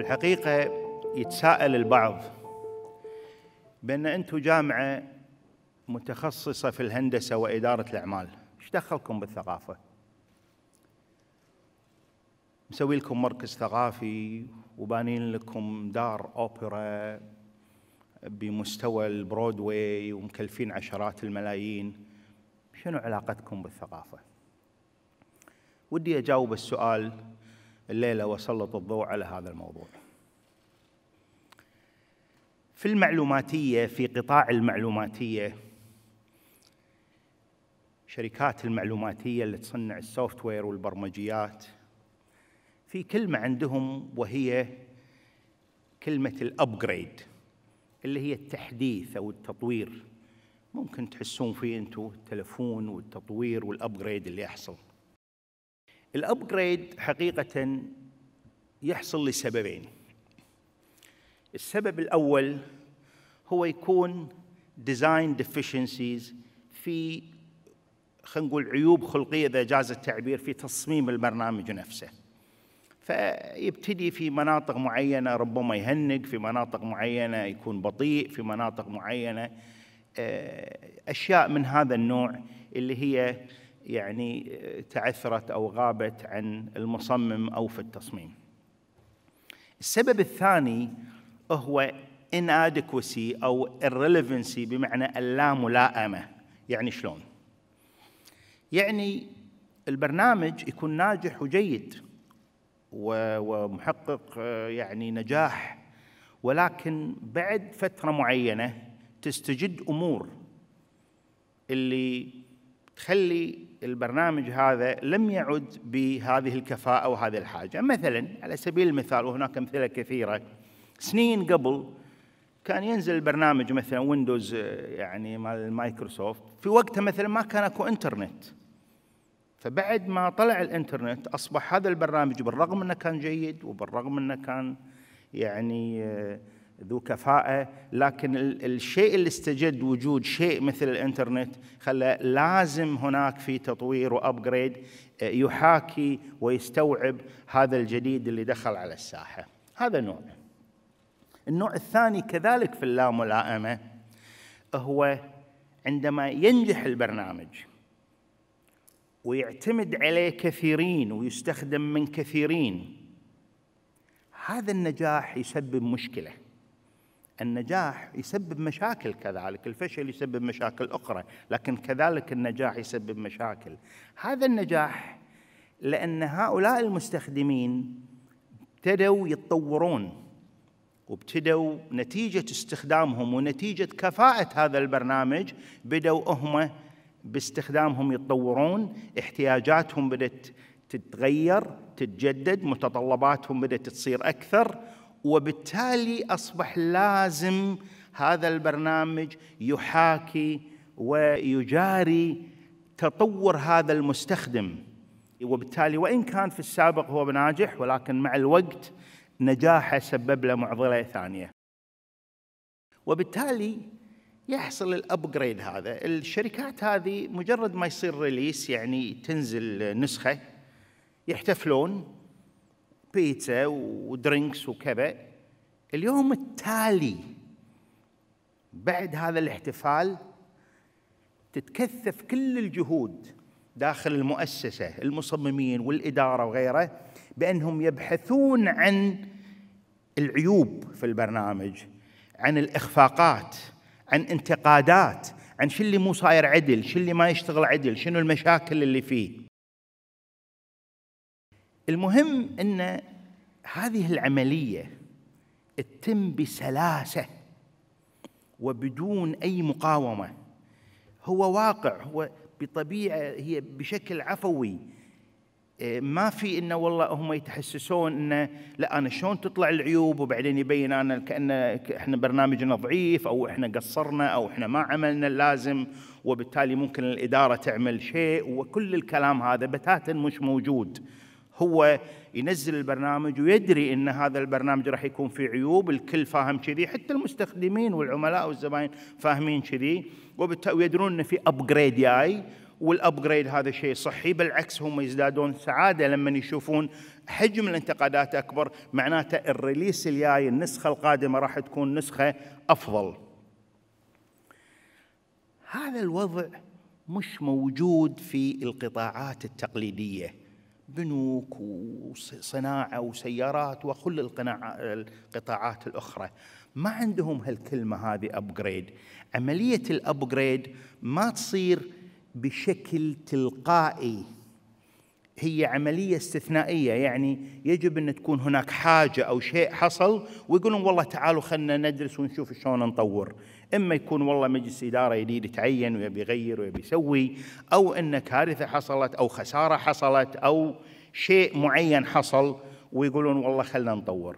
الحقيقة يتساءل البعض بأن أنتم جامعة متخصصة في الهندسة وإدارة الأعمال ايش دخلكم بالثقافة؟ مسوي لكم مركز ثقافي وبانين لكم دار أوبرا بمستوى البرودواي ومكلفين عشرات الملايين شنو علاقتكم بالثقافة؟ ودي أجاوب السؤال الليلة وسلط الضوء على هذا الموضوع في المعلوماتية في قطاع المعلوماتية شركات المعلوماتية اللي تصنع السوفت وير والبرمجيات في كلمة عندهم وهي كلمة الأبجريد اللي هي التحديث أو التطوير ممكن تحسون فيه أنتم التلفون والتطوير والأبجريد اللي يحصل الابجريد حقيقه يحصل لسببين السبب الاول هو يكون ديزاين ديفيشنسيز في خلينا نقول عيوب خلقيه اذا جاز التعبير في تصميم البرنامج نفسه فيبتدي في مناطق معينه ربما يهنق في مناطق معينه يكون بطيء في مناطق معينه آه، اشياء من هذا النوع اللي هي يعني تعثرت او غابت عن المصمم او في التصميم. السبب الثاني هو inadequacy او irrelevancy بمعنى اللاملائمه، يعني شلون؟ يعني البرنامج يكون ناجح وجيد ومحقق يعني نجاح ولكن بعد فتره معينه تستجد امور اللي تخلي البرنامج هذا لم يعد بهذه الكفاءة وهذه الحاجة مثلا على سبيل المثال وهناك أمثلة كثيرة سنين قبل كان ينزل البرنامج مثلا ويندوز آه، يعني مال مايكروسوفت في وقتها مثلا ما كان اكو انترنت فبعد ما طلع الانترنت اصبح هذا البرنامج بالرغم انه كان جيد وبالرغم انه كان يعني آه، ذو كفاءة لكن الشيء اللي استجد وجود شيء مثل الانترنت خلى لازم هناك في تطوير وابجريد آه، يحاكي ويستوعب هذا الجديد اللي دخل على الساحة هذا نوع النوع الثاني كذلك في اللاملائمة هو عندما ينجح البرنامج ويعتمد عليه كثيرين ويستخدم من كثيرين هذا النجاح يسبب مشكله النجاح يسبب مشاكل كذلك الفشل يسبب مشاكل أخرى لكن كذلك النجاح يسبب مشاكل هذا النجاح لأن هؤلاء المستخدمين ابتدوا يتطورون وابتدوا نتيجة استخدامهم ونتيجة كفاءة هذا البرنامج بدوا هم باستخدامهم يتطورون احتياجاتهم بدأت تتغير تتجدد متطلباتهم بدأت تصير أكثر وبالتالي اصبح لازم هذا البرنامج يحاكي ويجاري تطور هذا المستخدم وبالتالي وان كان في السابق هو ناجح ولكن مع الوقت نجاحه سبب له معضله ثانيه. وبالتالي يحصل الابجريد هذا، الشركات هذه مجرد ما يصير ريليس يعني تنزل نسخه يحتفلون بيتزا ودرينكس وكذا اليوم التالي بعد هذا الاحتفال تتكثف كل الجهود داخل المؤسسة المصممين والإدارة وغيره بأنهم يبحثون عن العيوب في البرنامج عن الإخفاقات عن انتقادات عن شو اللي مو صاير عدل شو اللي ما يشتغل عدل شنو المشاكل اللي فيه المهم ان هذه العمليه تتم بسلاسه وبدون اي مقاومه هو واقع هو بطبيعه هي بشكل عفوي آه، ما في انه والله هم يتحسسون انه لا انا شلون تطلع العيوب وبعدين يبين انا كان احنا برنامجنا ضعيف او احنا قصرنا او احنا ما عملنا اللازم وبالتالي ممكن الاداره تعمل شيء وكل الكلام هذا بتاتا مش موجود هو ينزل البرنامج ويدري ان هذا البرنامج راح يكون فيه عيوب الكل فاهم كذي حتى المستخدمين والعملاء والزباين فاهمين كذي ويدرون ان في ابجريد جاي والابجريد هذا شيء صحي بالعكس هم يزدادون سعاده لما يشوفون حجم الانتقادات اكبر معناته الريليس الجاي النسخه القادمه راح تكون نسخه افضل. هذا الوضع مش موجود في القطاعات التقليديه. بنوك وصناعة وسيارات وكل القطاعات الأخرى ما عندهم هالكلمة هذه أبغريد عملية الأبغريد ما تصير بشكل تلقائي هي عملية استثنائية يعني يجب أن تكون هناك حاجة أو شيء حصل ويقولون والله تعالوا خلنا ندرس ونشوف شلون نطور إما يكون والله مجلس إدارة جديد تعين ويبي يغير ويبي يسوي أو أن كارثة حصلت أو خسارة حصلت أو شيء معين حصل ويقولون والله خلنا نطور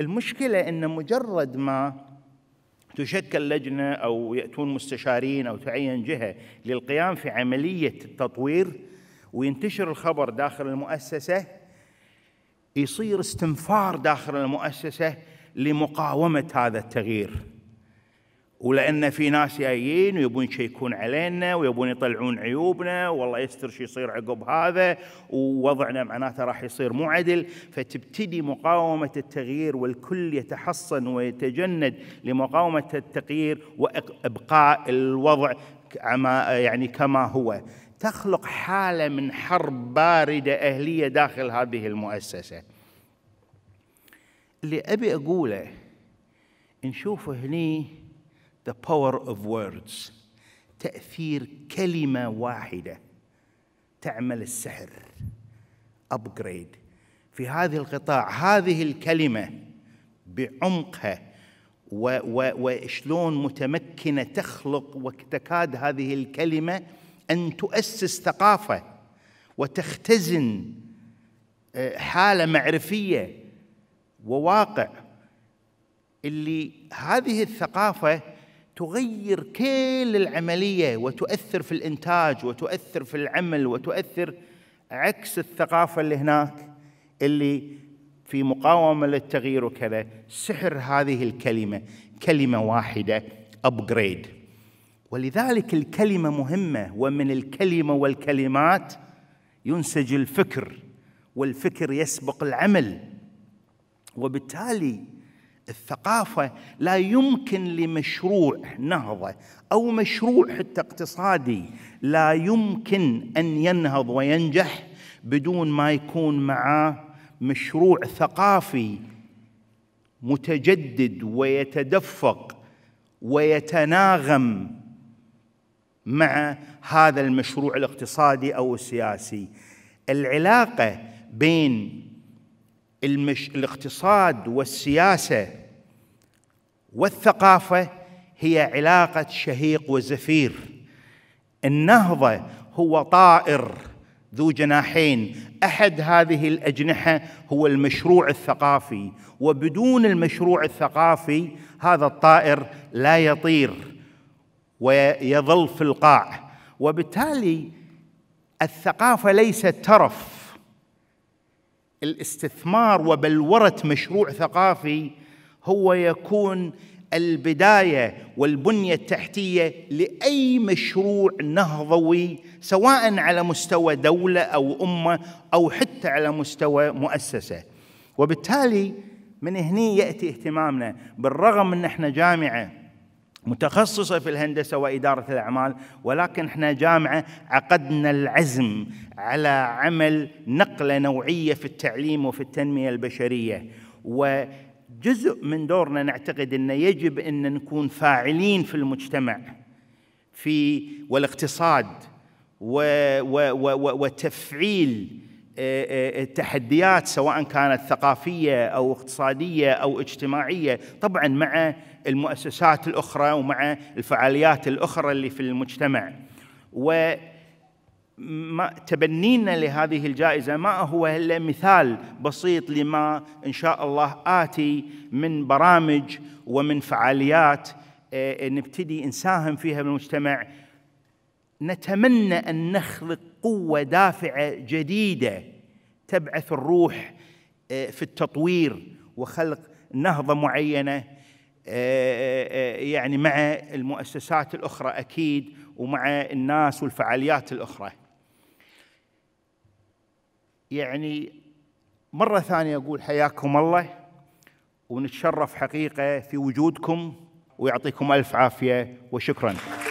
المشكلة أن مجرد ما تشكل لجنة أو يأتون مستشارين أو تعين جهة للقيام في عملية التطوير وينتشر الخبر داخل المؤسسة يصير استنفار داخل المؤسسة لمقاومة هذا التغيير ولأن في ناس جايين ويبون يشيكون علينا ويبون يطلعون عيوبنا والله يستر شو يصير عقب هذا ووضعنا معناته راح يصير مو عدل فتبتدي مقاومة التغيير والكل يتحصن ويتجند لمقاومة التغيير وإبقاء الوضع يعني كما هو تخلق حالة من حرب باردة أهلية داخل هذه المؤسسة اللي أبي أقوله نشوفه هني the power of words تأثير كلمة واحدة تعمل السحر أبجريد في هذه القطاع هذه الكلمة بعمقها وشلون متمكنة تخلق وتكاد هذه الكلمة ان تؤسس ثقافه وتختزن آه، حاله معرفيه وواقع اللي هذه الثقافه تغير كل العمليه وتؤثر في الانتاج وتؤثر في العمل وتؤثر عكس الثقافه اللي هناك اللي في مقاومه للتغيير وكذا سحر هذه الكلمه كلمه واحده ابجريد ولذلك الكلمة مهمة ومن الكلمة والكلمات ينسج الفكر والفكر يسبق العمل وبالتالي الثقافة لا يمكن لمشروع نهضة أو مشروع حتى اقتصادي لا يمكن أن ينهض وينجح بدون ما يكون معاه مشروع ثقافي متجدد ويتدفق ويتناغم مع هذا المشروع الاقتصادي او السياسي العلاقه بين المش... الاقتصاد والسياسه والثقافه هي علاقه شهيق وزفير النهضه هو طائر ذو جناحين احد هذه الاجنحه هو المشروع الثقافي وبدون المشروع الثقافي هذا الطائر لا يطير ويظل في القاع وبالتالي الثقافه ليست ترف الاستثمار وبلوره مشروع ثقافي هو يكون البدايه والبنيه التحتيه لاي مشروع نهضوي سواء على مستوى دوله او امه او حتى على مستوى مؤسسه وبالتالي من هنا ياتي اهتمامنا بالرغم ان احنا جامعه متخصصة في الهندسة وإدارة الأعمال ولكن احنا جامعة عقدنا العزم على عمل نقلة نوعية في التعليم وفي التنمية البشرية وجزء من دورنا نعتقد أنه يجب أن نكون فاعلين في المجتمع في والاقتصاد و و و وتفعيل آه، آه، التحديات سواء كانت ثقافيه او اقتصاديه او اجتماعيه طبعا مع المؤسسات الاخرى ومع الفعاليات الاخرى اللي في المجتمع و تبنينا لهذه الجائزه ما هو الا مثال بسيط لما ان شاء الله اتي من برامج ومن فعاليات آه، نبتدي نساهم فيها بالمجتمع نتمنى أن نخلق قوة دافعة جديدة تبعث الروح آه، في التطوير وخلق نهضة معينة آه، آه، يعني مع المؤسسات الأخرى أكيد ومع الناس والفعاليات الأخرى يعني مرة ثانية أقول حياكم الله ونتشرف حقيقة في وجودكم ويعطيكم ألف عافية وشكراً